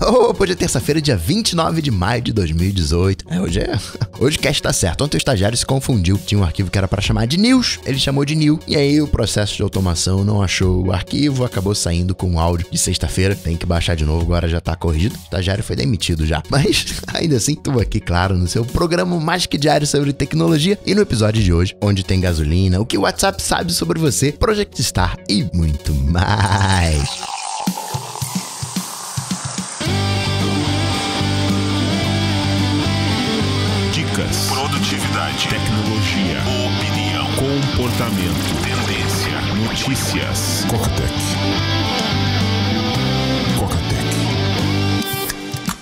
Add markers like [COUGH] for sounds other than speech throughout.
Oh, [LAUGHS] hoje é terça-feira, dia 29 de maio de 2018. É, hoje é. [LAUGHS] Hoje o cast tá certo. Ontem o estagiário se confundiu. Tinha um arquivo que era para chamar de news, ele chamou de new. E aí o processo de automação não achou o arquivo, acabou saindo com o áudio de sexta-feira. Tem que baixar de novo, agora já tá corrigido. O estagiário foi demitido já. [LAUGHS] Mas ainda assim, tô aqui, claro, no seu programa mais que diário sobre tecnologia e no episódio de hoje, onde tem gasolina, o que o WhatsApp sabe sobre você, Project Star e muito mais. Produtividade. Tecnologia. Opinião. Comportamento. Tendência. Notícias. Cocatec. Cocatec.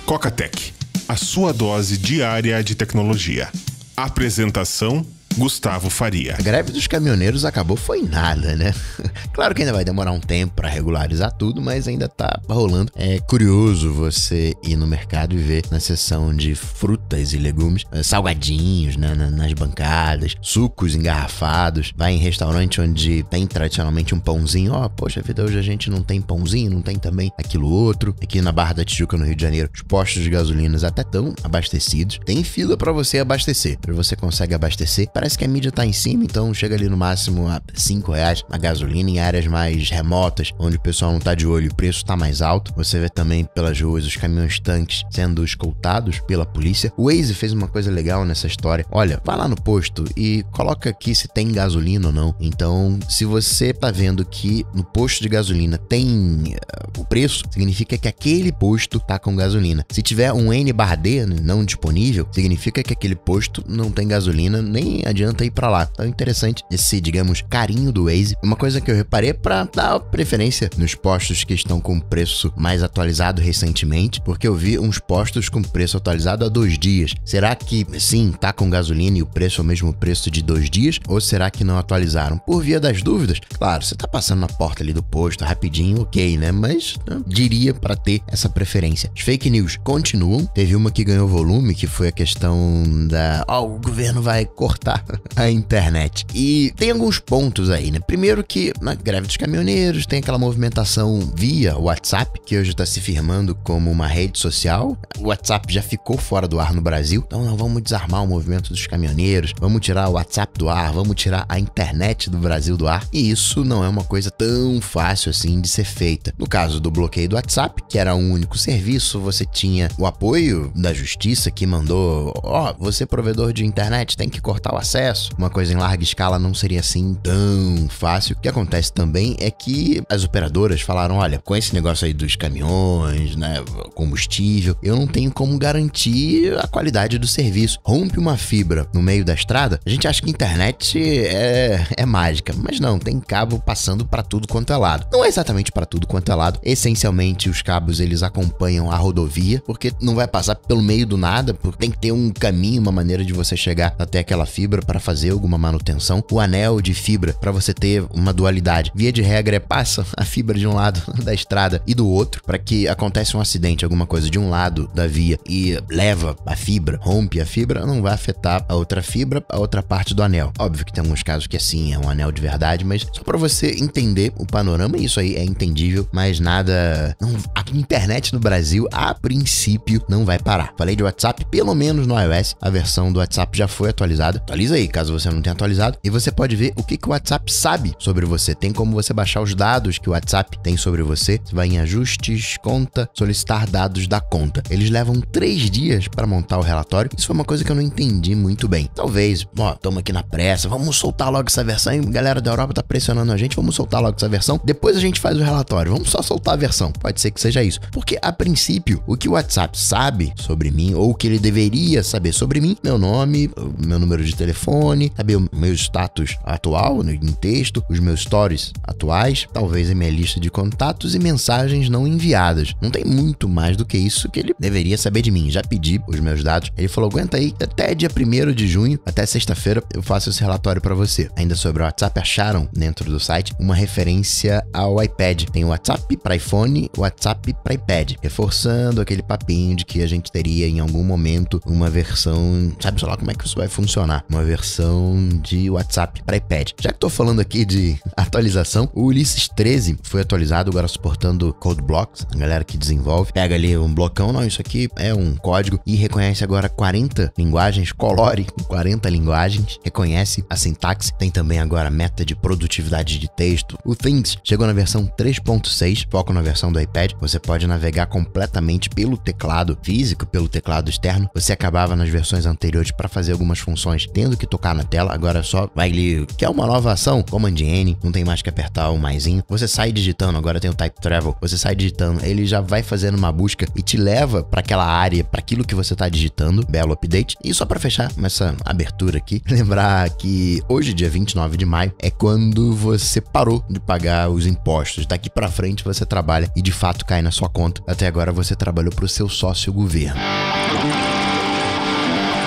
Cocatec. A sua dose diária de tecnologia. Apresentação Gustavo Faria. A greve dos caminhoneiros acabou foi nada, né? [LAUGHS] Claro que ainda vai demorar um tempo para regularizar tudo, mas ainda tá rolando. É curioso você ir no mercado e ver na seção de frutas e legumes, eh, salgadinhos né, nas bancadas, sucos engarrafados. Vai em restaurante onde tem tradicionalmente um pãozinho. Ó, oh, poxa vida, hoje a gente não tem pãozinho, não tem também aquilo outro. Aqui na Barra da Tijuca, no Rio de Janeiro, os postos de gasolinas até tão abastecidos. Tem fila para você abastecer. Você consegue abastecer. para parece que a mídia tá em cima, então chega ali no máximo a 5 reais a gasolina em áreas mais remotas, onde o pessoal não tá de olho, o preço tá mais alto. Você vê também pelas ruas os caminhões tanques sendo escoltados pela polícia. O Waze fez uma coisa legal nessa história. Olha, vai lá no posto e coloca aqui se tem gasolina ou não. Então, se você tá vendo que no posto de gasolina tem uh, o preço, significa que aquele posto tá com gasolina. Se tiver um N/D né, não disponível, significa que aquele posto não tem gasolina nem a adianta ir para lá. Então interessante esse, digamos, carinho do Waze. Uma coisa que eu reparei é para dar preferência nos postos que estão com preço mais atualizado recentemente, porque eu vi uns postos com preço atualizado há dois dias. Será que sim, tá com gasolina e o preço é o mesmo preço de dois dias? Ou será que não atualizaram? Por via das dúvidas, claro, você tá passando na porta ali do posto rapidinho, ok, né? Mas né, diria para ter essa preferência. As fake news continuam. Teve uma que ganhou volume, que foi a questão da. Ó, oh, o governo vai cortar [LAUGHS] a internet. E tem alguns pontos aí, né? Primeiro que na greve dos caminhoneiros tem aquela movimentação via WhatsApp, que hoje está se firmando como uma rede social. O WhatsApp já ficou fora do ar no Brasil, então não vamos desarmar o movimento dos caminhoneiros, vamos tirar o WhatsApp do ar, vamos tirar a internet do Brasil do ar. E isso não é uma coisa tão fácil assim de ser feita. No caso do bloqueio do WhatsApp, que era um único serviço, você tinha o apoio da justiça que mandou, ó, oh, você é provedor de internet tem que cortar o acesso uma coisa em larga escala não seria assim tão fácil. O que acontece também é que as operadoras falaram: olha, com esse negócio aí dos caminhões, né, combustível, eu não tenho como garantir a qualidade do serviço. Rompe uma fibra no meio da estrada, a gente acha que internet é, é mágica, mas não, tem cabo passando para tudo quanto é lado. Não é exatamente para tudo quanto é lado, essencialmente os cabos eles acompanham a rodovia, porque não vai passar pelo meio do nada, porque tem que ter um caminho, uma maneira de você chegar até aquela fibra fibra para fazer alguma manutenção, o anel de fibra para você ter uma dualidade. Via de regra é passa [LAUGHS] a fibra de um lado [LAUGHS] da estrada e do outro para que aconteça um acidente, alguma coisa de um lado da via e leva a fibra, rompe a fibra, não vai afetar a outra fibra, a outra parte do anel. Óbvio que tem alguns casos que assim é um anel de verdade, mas só para você entender o panorama, isso aí é entendível, mas nada, não, a internet no Brasil a princípio não vai parar. Falei de WhatsApp, pelo menos no iOS, a versão do WhatsApp já foi atualizada. Atualiza atualiza aí, caso você não tenha atualizado, e você pode ver o que, que o WhatsApp sabe sobre você. Tem como você baixar os dados que o WhatsApp tem sobre você. Você vai em ajustes, conta, solicitar dados da conta. Eles levam três dias para montar o relatório. Isso foi uma coisa que eu não entendi muito bem. Talvez, ó, estamos aqui na pressa, vamos soltar logo essa versão. A galera da Europa tá pressionando a gente, vamos soltar logo essa versão. Depois a gente faz o relatório, vamos só soltar a versão. Pode ser que seja isso. Porque, a princípio, o que o WhatsApp sabe sobre mim, ou o que ele deveria saber sobre mim, meu nome, meu número de telefone telefone, saber o meu status atual em texto, os meus stories atuais, talvez a minha lista de contatos e mensagens não enviadas. Não tem muito mais do que isso que ele deveria saber de mim. Já pedi os meus dados. Ele falou: aguenta aí, até dia 1 de junho, até sexta-feira, eu faço esse relatório para você. Ainda sobre o WhatsApp, acharam dentro do site uma referência ao iPad. Tem o WhatsApp para iPhone, o WhatsApp para iPad, reforçando aquele papinho de que a gente teria em algum momento uma versão. Sabe só lá como é que isso vai funcionar? Uma versão de WhatsApp para iPad. Já que estou falando aqui de [LAUGHS] atualização, o Ulysses 13 foi atualizado, agora suportando Code Blocks, a galera que desenvolve, pega ali um blocão, não, isso aqui é um código e reconhece agora 40 linguagens, colore 40 linguagens, reconhece a sintaxe, tem também agora meta de produtividade de texto. O Things chegou na versão 3.6, foco na versão do iPad, você pode navegar completamente pelo teclado físico, pelo teclado externo. Você acabava nas versões anteriores para fazer algumas funções tendo do que tocar na tela, agora só vai ali, que é uma nova ação, Command N, não tem mais que apertar o maisinho. Você sai digitando, agora tem o Type Travel, você sai digitando, ele já vai fazendo uma busca e te leva para aquela área, para aquilo que você tá digitando. Belo update. E só para fechar essa abertura aqui, [LAUGHS] lembrar que hoje, dia 29 de maio, é quando você parou de pagar os impostos. Daqui para frente você trabalha e de fato cai na sua conta. Até agora você trabalhou para o seu sócio governo.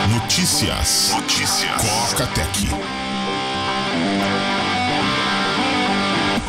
Notícias. Notícias. Coca-Tech.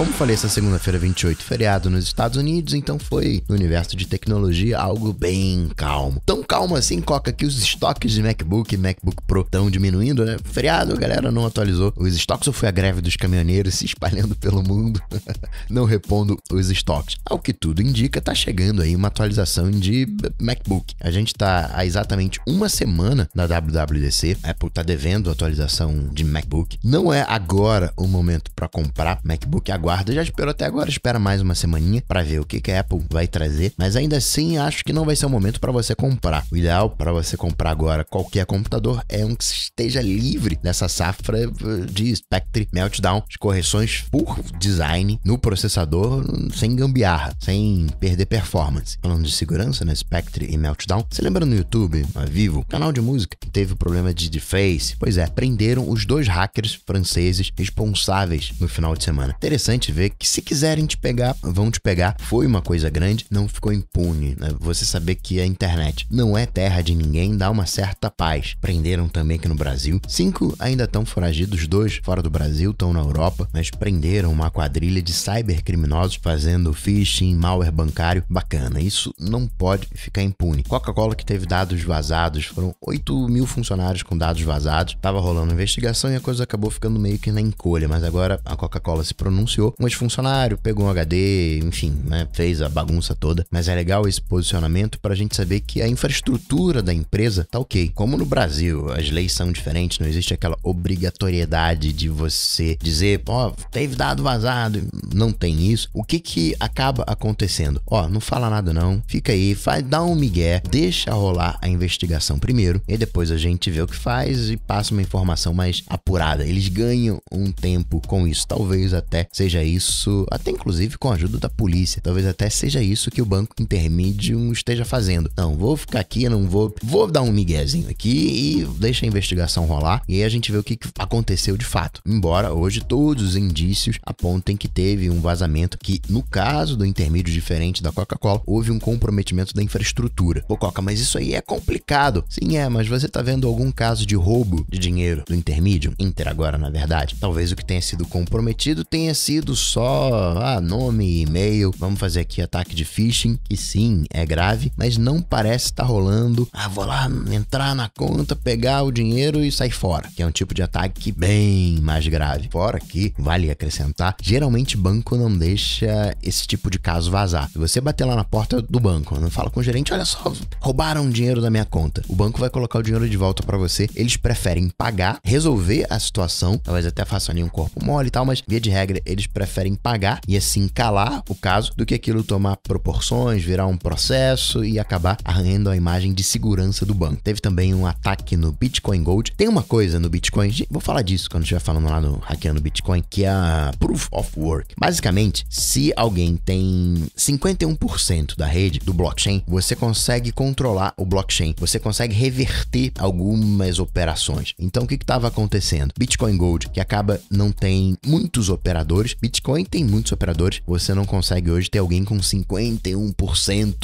Como falei, essa segunda-feira 28, feriado nos Estados Unidos, então foi no universo de tecnologia algo bem calmo. Tão calmo assim, Coca, que os estoques de MacBook e MacBook Pro estão diminuindo, né? Feriado, a galera não atualizou os estoques ou foi a greve dos caminhoneiros se espalhando pelo mundo, [LAUGHS] não repondo os estoques. Ao que tudo indica, tá chegando aí uma atualização de MacBook. A gente tá há exatamente uma semana na WWDC, a Apple tá devendo atualização de MacBook. Não é agora o momento para comprar MacBook agora aguarda. Já espero até agora, espera mais uma semaninha para ver o que, que a Apple vai trazer, mas ainda assim acho que não vai ser o momento para você comprar. O ideal para você comprar agora qualquer computador é um que esteja livre dessa safra eh, de Spectre Meltdown, de correções por design no processador, sem gambiarra, sem perder performance. Falando de segurança, né? Spectre e Meltdown. Você lembra no YouTube, a Vivo, canal de música, que teve problema de deepface? Pois é, prenderam os dois hackers franceses responsáveis no final de semana. Interessante interessante ver que se quiserem te pegar, vão te pegar. Foi uma coisa grande, não ficou impune. Né? Você saber que a internet não é terra de ninguém dá uma certa paz. Prenderam também aqui no Brasil. Cinco ainda estão foragidos, dois fora do Brasil, estão na Europa, mas prenderam uma quadrilha de cybercriminosos fazendo phishing, malware bancário. Bacana, isso não pode ficar impune. Coca-Cola que teve dados vazados, foram 8 mil funcionários com dados vazados. Tava rolando investigação e a coisa acabou ficando meio que na encolha, mas agora a Coca-Cola se pronunciou um ex-funcionário, pegou um HD, enfim, né, fez a bagunça toda. Mas é legal esse posicionamento para a gente saber que a infraestrutura da empresa tá ok. Como no Brasil, as leis são diferentes, não existe aquela obrigatoriedade de você dizer, ó, oh, teve dado vazado, não tem isso. O que que acaba acontecendo? Ó, oh, não fala nada não, fica aí, faz, dá um migué, deixa rolar a investigação primeiro e depois a gente vê o que faz e passa uma informação mais apurada. Eles ganham um tempo com isso, talvez até seja seja isso, até inclusive com a ajuda da polícia, talvez até seja isso que o banco intermedium esteja fazendo. Não, vou ficar aqui, não vou, vou dar um miguezinho aqui e deixa a investigação rolar e aí a gente vê o que aconteceu de fato. Embora hoje todos os indícios apontem que teve um vazamento que, no caso do intermídio diferente da Coca-Cola, houve um comprometimento da infraestrutura. Pô, Coca, mas isso aí é complicado. Sim, é, mas você tá vendo algum caso de roubo de dinheiro do intermídio? Inter agora, na verdade. Talvez o que tenha sido comprometido tenha sido envolvido só ah, nome, e-mail, vamos fazer aqui ataque de phishing, que sim, é grave, mas não parece estar tá rolando, ah, vou lá entrar na conta, pegar o dinheiro e sair fora, que é um tipo de ataque bem mais grave. Fora que, vale acrescentar, geralmente banco não deixa esse tipo de caso vazar. Se você bater lá na porta do banco, não fala com o gerente, olha só, roubaram o dinheiro da minha conta. O banco vai colocar o dinheiro de volta para você. Eles preferem pagar, resolver a situação, talvez até façam ali um corpo mole e tal, mas via de regra, eles preferem pagar e assim calar o caso do que aquilo tomar proporções, virar um processo e acabar arranhando a imagem de segurança do banco. Teve também um ataque no Bitcoin Gold. Tem uma coisa no Bitcoin, vou falar disso quando estiver falando lá no Hackeando Bitcoin, que é a Proof of Work. Basicamente, se alguém tem 51% da rede do blockchain, você consegue controlar o blockchain, você consegue reverter algumas operações. Então, o que estava acontecendo? Bitcoin Gold, que acaba não tem muitos operadores, Bitcoin tem muitos operadores. Você não consegue hoje ter alguém com 51%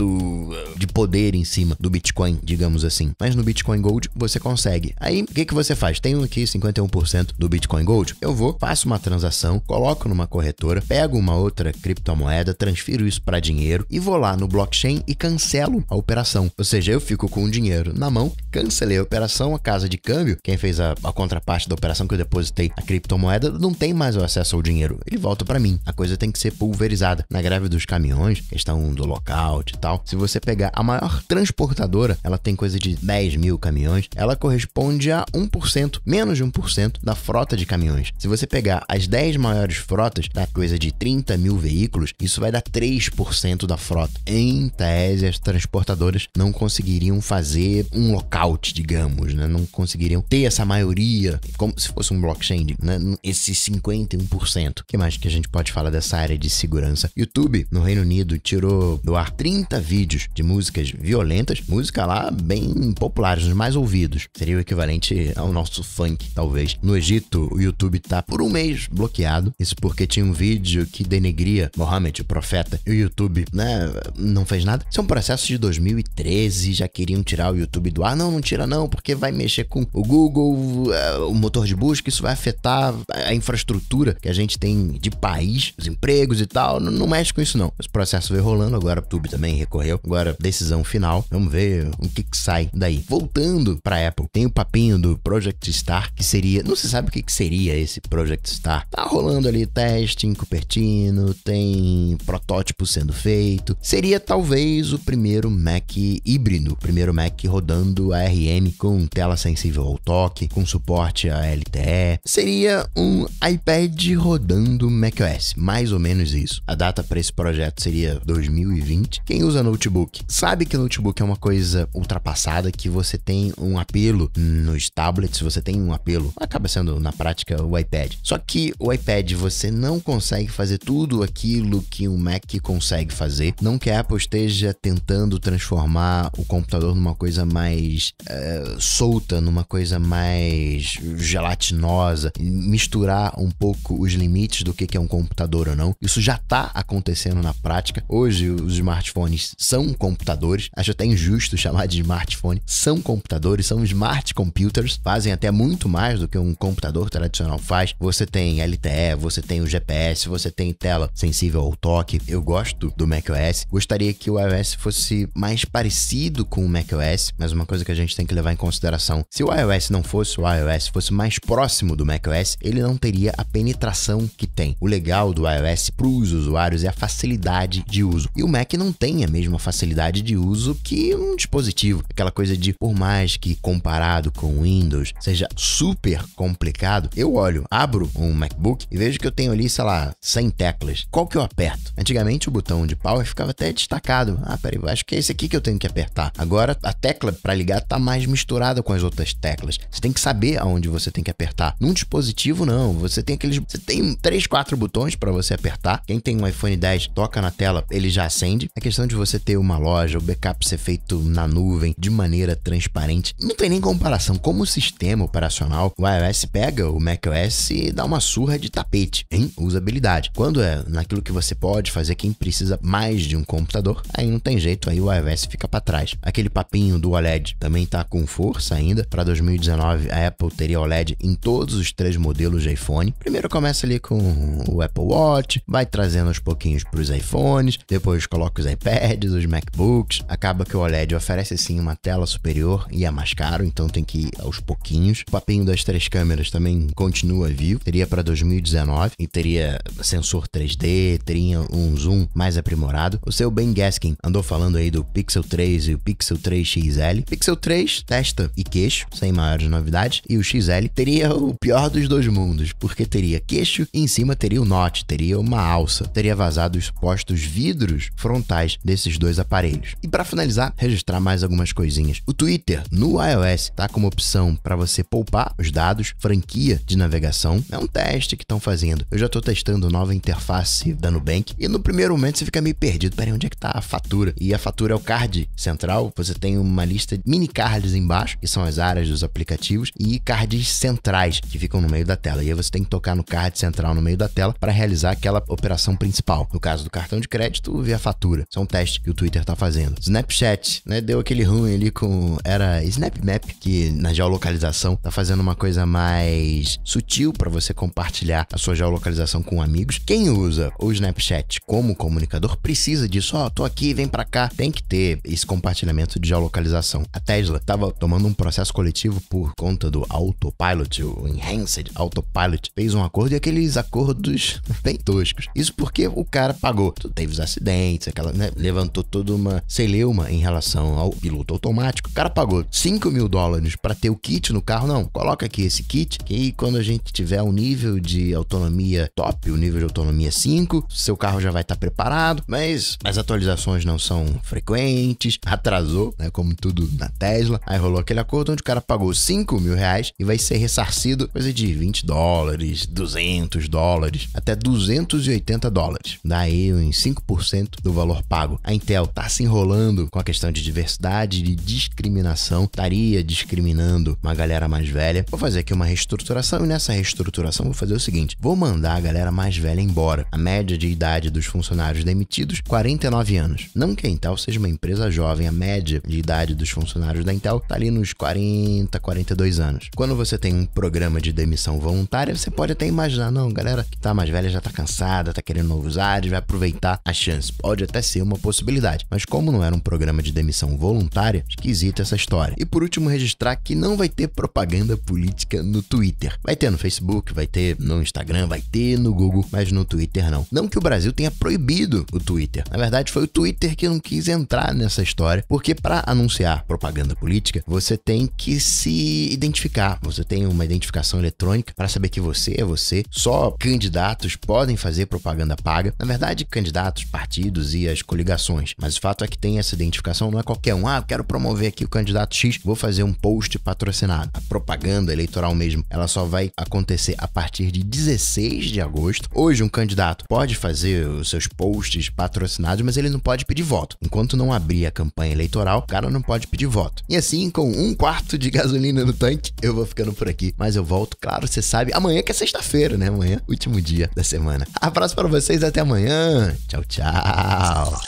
de poder em cima do Bitcoin, digamos assim. Mas no Bitcoin Gold você consegue. Aí o que, que você faz? Tenho aqui 51% do Bitcoin Gold. Eu vou, faço uma transação, coloco numa corretora, pego uma outra criptomoeda, transfiro isso para dinheiro e vou lá no blockchain e cancelo a operação. Ou seja, eu fico com o dinheiro na mão, cancelei a operação, a casa de câmbio, quem fez a, a contraparte da operação que eu depositei a criptomoeda, não tem mais o acesso ao dinheiro. Ele volta para mim. A coisa tem que ser pulverizada. Na greve dos caminhões, questão do lockout e tal, se você pegar a maior transportadora, ela tem coisa de 10 mil caminhões, ela corresponde a 1%, menos de 1% da frota de caminhões. Se você pegar as 10 maiores frotas, da coisa de 30 mil veículos, isso vai dar 3% da frota. Em tese, as transportadoras não conseguiriam fazer um lockout, digamos, né? Não conseguiriam ter essa maioria, como se fosse um blockchain, né? Esse 51%. que mais acho que a gente pode falar dessa área de segurança. YouTube, no Reino Unido, tirou do ar 30 vídeos de músicas violentas, música lá bem populares, os mais ouvidos. Seria o equivalente ao nosso funk, talvez. No Egito, o YouTube tá por um mês bloqueado. Isso porque tinha um vídeo que denegria Mohammed, o profeta, e o YouTube, né, não fez nada. Isso é um processo de 2013, já queriam tirar o YouTube do ar. Não, não tira não, porque vai mexer com o Google, é, o motor de busca, isso vai afetar a infraestrutura que a gente tem de país, os empregos e tal, não, não mexe com isso não. Esse processo veio rolando, agora o YouTube também recorreu, agora decisão final, vamos ver o que, que sai daí. Voltando pra Apple, tem o papinho do Project Star, que seria, não se sabe o que, que seria esse Project Star. Tá rolando ali teste em Cupertino, tem protótipo sendo feito. Seria talvez o primeiro Mac híbrido, o primeiro Mac rodando ARM com tela sensível ao toque, com suporte a LTE. Seria um iPad rodando macOS, mais ou menos isso. A data para esse projeto seria 2020. Quem usa notebook sabe que notebook é uma coisa ultrapassada, que você tem um apelo nos tablets, você tem um apelo, acaba sendo na prática o iPad. Só que o iPad você não consegue fazer tudo aquilo que um Mac consegue fazer. Não que a Apple esteja tentando transformar o computador numa coisa mais uh, solta, numa coisa mais gelatinosa, misturar um pouco os limites do que é um computador ou não. Isso já está acontecendo na prática. Hoje os smartphones são computadores. Acho até injusto [LAUGHS] chamar de smartphone. São computadores, são smart computers. Fazem até muito mais do que um computador tradicional faz. Você tem LTE, você tem o GPS, você tem tela sensível ao toque. Eu gosto do macOS. Gostaria que o iOS fosse mais parecido com o macOS, mas uma coisa que a gente tem que levar em consideração: se o iOS não fosse o iOS, fosse mais próximo do macOS, ele não teria a penetração que tem tem. O legal do iOS para os usuários é a facilidade de uso. E o Mac não tem a mesma facilidade de uso que um dispositivo. Aquela coisa de, por mais que comparado com o Windows seja super complicado, eu olho, abro um MacBook e vejo que eu tenho ali, sei lá, 100 teclas. Qual que eu aperto? Antigamente o botão de power ficava até destacado. Ah, peraí, acho que é esse aqui que eu tenho que apertar. Agora a tecla para ligar tá mais misturada com as outras teclas. Você tem que saber aonde você tem que apertar. Num dispositivo não, você tem aqueles, você tem três, quatro botões para você apertar. Quem tem um iPhone 10 toca na tela, ele já acende. A questão de você ter uma loja, o backup ser feito na nuvem de maneira transparente, não tem nem comparação. Como sistema operacional, o iOS pega o macOS e dá uma surra de tapete em usabilidade. Quando é naquilo que você pode fazer, quem precisa mais de um computador, aí não tem jeito, aí o iOS fica para trás. Aquele papinho do OLED também está com força ainda. Para 2019, a Apple teria OLED em todos os três modelos de iPhone. Primeiro começa ali com o Apple Watch, vai trazendo aos pouquinhos para os iPhones, depois coloca os iPads, os MacBooks. Acaba que o OLED oferece sim uma tela superior e é mais caro, então tem que ir aos pouquinhos. O papinho das três câmeras também continua vivo, teria para 2019 e teria sensor 3D, teria um zoom mais aprimorado. O seu Ben Gaskin andou falando aí do Pixel 3 e o Pixel 3 XL. Pixel 3, testa e queixo, sem maiores novidades, e o XL teria o pior dos dois mundos, porque teria queixo e em cima teria o note, teria uma alça, teria vazado os postos vidros frontais desses dois aparelhos. E para finalizar, registrar mais algumas coisinhas. O Twitter no iOS tá como opção para você poupar os dados, franquia de navegação. É um teste que estão fazendo. Eu já estou testando nova interface da Nubank e no primeiro momento você fica meio perdido. Peraí, onde é que tá a fatura? E a fatura é o card central. Você tem uma lista de mini cards embaixo, que são as áreas dos aplicativos, e cards centrais que ficam no meio da tela. E aí você tem que tocar no card central no meio da da tela para realizar aquela operação principal. No caso do cartão de crédito, via fatura. Isso é um teste que o Twitter está fazendo. Snapchat, né, deu aquele ruim ali com era SnapMap, que na geolocalização está fazendo uma coisa mais sutil para você compartilhar a sua geolocalização com amigos. Quem usa o Snapchat como comunicador precisa disso, ó, oh, tô aqui, vem para cá. Tem que ter esse compartilhamento de geolocalização. A Tesla estava tomando um processo coletivo por conta do autopilot, o Enhanced Autopilot. Fez um acordo e aqueles acordos todos bem toscos. Isso porque o cara pagou. Teve os acidentes, aquela, né, levantou toda uma celeuma em relação ao piloto automático. O cara pagou 5 mil dólares para ter o kit no carro. Não, coloca aqui esse kit, que quando a gente tiver um nível de autonomia top, o um nível de autonomia 5, seu carro já vai estar tá preparado, mas as atualizações não são frequentes, atrasou, né, como tudo na Tesla. Aí rolou aquele acordo onde o cara pagou 5 mil reais e vai ser ressarcido coisa de 20 dólares, 200 dólares dólares até 280 dólares, daí em 5% do valor pago. A Intel está se enrolando com a questão de diversidade, de discriminação, estaria discriminando uma galera mais velha. Vou fazer aqui uma reestruturação e nessa reestruturação vou fazer o seguinte: vou mandar a galera mais velha embora. A média de idade dos funcionários demitidos, 49 anos. Não que a Intel seja uma empresa jovem, a média de idade dos funcionários da Intel está ali nos 40, 42 anos. Quando você tem um programa de demissão voluntária, você pode até imaginar, não, galera, tá mais velha, já tá cansada, tá querendo novos ares, vai aproveitar a chance. Pode até ser uma possibilidade, mas como não era um programa de demissão voluntária, esquisita essa história. E por último, registrar que não vai ter propaganda política no Twitter. Vai ter no Facebook, vai ter no Instagram, vai ter no Google, mas no Twitter não. Não que o Brasil tenha proibido o Twitter. Na verdade, foi o Twitter que não quis entrar nessa história, porque para anunciar propaganda política, você tem que se identificar. Você tem uma identificação eletrônica para saber que você é você. Só quem candidatos podem fazer propaganda paga. Na verdade, candidatos, partidos e as coligações. Mas o fato é que tem essa identificação, não é qualquer um. Ah, eu quero promover aqui o candidato X, vou fazer um post patrocinado. A propaganda eleitoral mesmo, ela só vai acontecer a partir de 16 de agosto. Hoje, um candidato pode fazer os seus posts patrocinados, mas ele não pode pedir voto. Enquanto não abrir a campanha eleitoral, o cara não pode pedir voto. E assim, com um quarto de gasolina no tanque, eu vou ficando por aqui. Mas eu volto, claro, você sabe, amanhã que é sexta-feira, né? Amanhã, último ótimo dia da semana. Abraço para vocês, até amanhã. Tchau, tchau.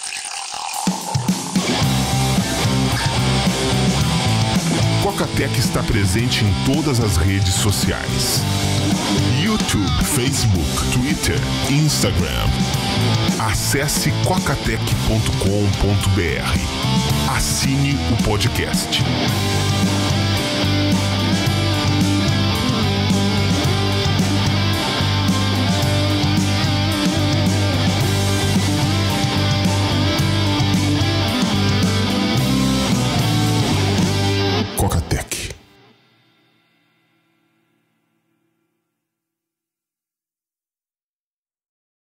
Coca Tech está presente em todas as redes sociais: YouTube, Facebook, Twitter, Instagram. Acesse cocatec.com.br. Assine o podcast.